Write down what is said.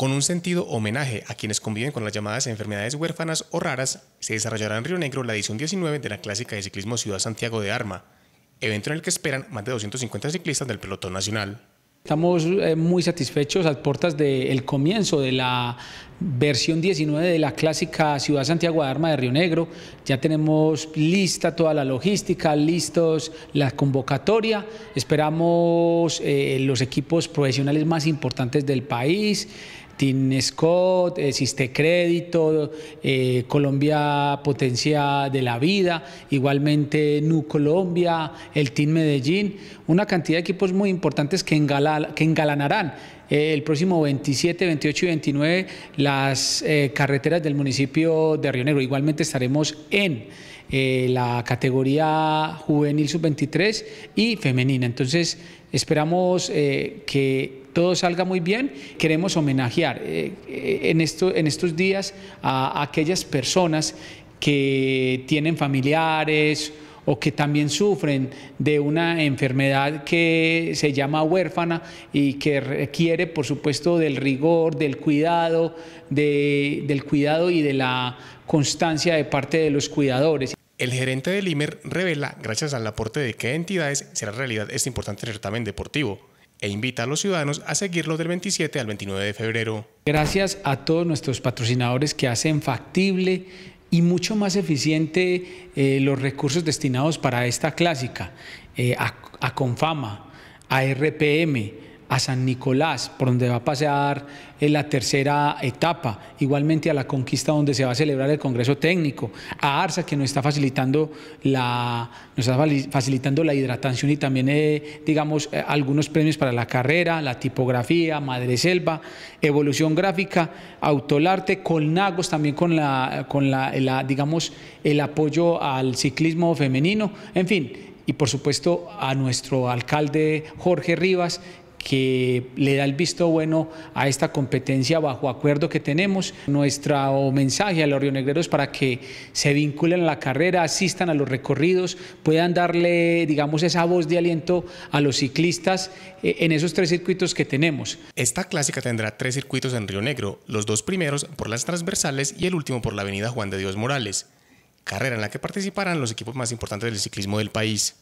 Con un sentido homenaje a quienes conviven con las llamadas enfermedades huérfanas o raras, se desarrollará en Río Negro la edición 19 de la clásica de ciclismo Ciudad Santiago de Arma, evento en el que esperan más de 250 ciclistas del pelotón nacional. Estamos eh, muy satisfechos a puertas del comienzo de la versión 19 de la clásica Ciudad Santiago de Arma de Río Negro. Ya tenemos lista toda la logística, listos la convocatoria. Esperamos eh, los equipos profesionales más importantes del país. Scott, existe eh, Crédito, eh, Colombia Potencia de la Vida, igualmente Nu Colombia, el Team Medellín, una cantidad de equipos muy importantes que engalanarán eh, el próximo 27, 28 y 29 las eh, carreteras del municipio de Río Negro. Igualmente estaremos en eh, la categoría juvenil sub-23 y femenina. Entonces esperamos que todo salga muy bien. Queremos homenajear en, estos días a aquellas personas que tienen familiares, o que también sufren de una enfermedad que se llama huérfana y que requiere, por supuesto, del rigor, del cuidado, del cuidado y de la constancia de parte de los cuidadores. El gerente del IMER revela, gracias al aporte de qué entidades será realidad este importante certamen deportivo e invita a los ciudadanos a seguirlo del 27 al 29 de febrero. Gracias a todos nuestros patrocinadores que hacen factible y mucho más eficiente eh, los recursos destinados para esta clásica, eh, a, a Confama, a RPM, a San Nicolás, por donde va a pasar la tercera etapa, igualmente a la conquista donde se va a celebrar el Congreso Técnico, a Arsa que nos está facilitando la, nos facilitando la hidratación y también, eh, digamos, eh, algunos premios para la carrera, la tipografía, Madre Selva, Evolución Gráfica, Autolarte, Colnagos también con, la, con la, digamos, el apoyo al ciclismo femenino, en fin, y por supuesto a nuestro alcalde Jorge Rivas, que le da el visto bueno a esta competencia bajo acuerdo que tenemos. Nuestro mensaje a los rionegreros para que se vinculen a la carrera, asistan a los recorridos, puedan darle, digamos, esa voz de aliento a los ciclistas eh, en esos tres circuitos que tenemos. Esta clásica tendrá tres circuitos en Río Negro, los dos primeros por las transversales y el último por la avenida Juan de Dios Morales, carrera en la que participarán los equipos más importantes del ciclismo del país.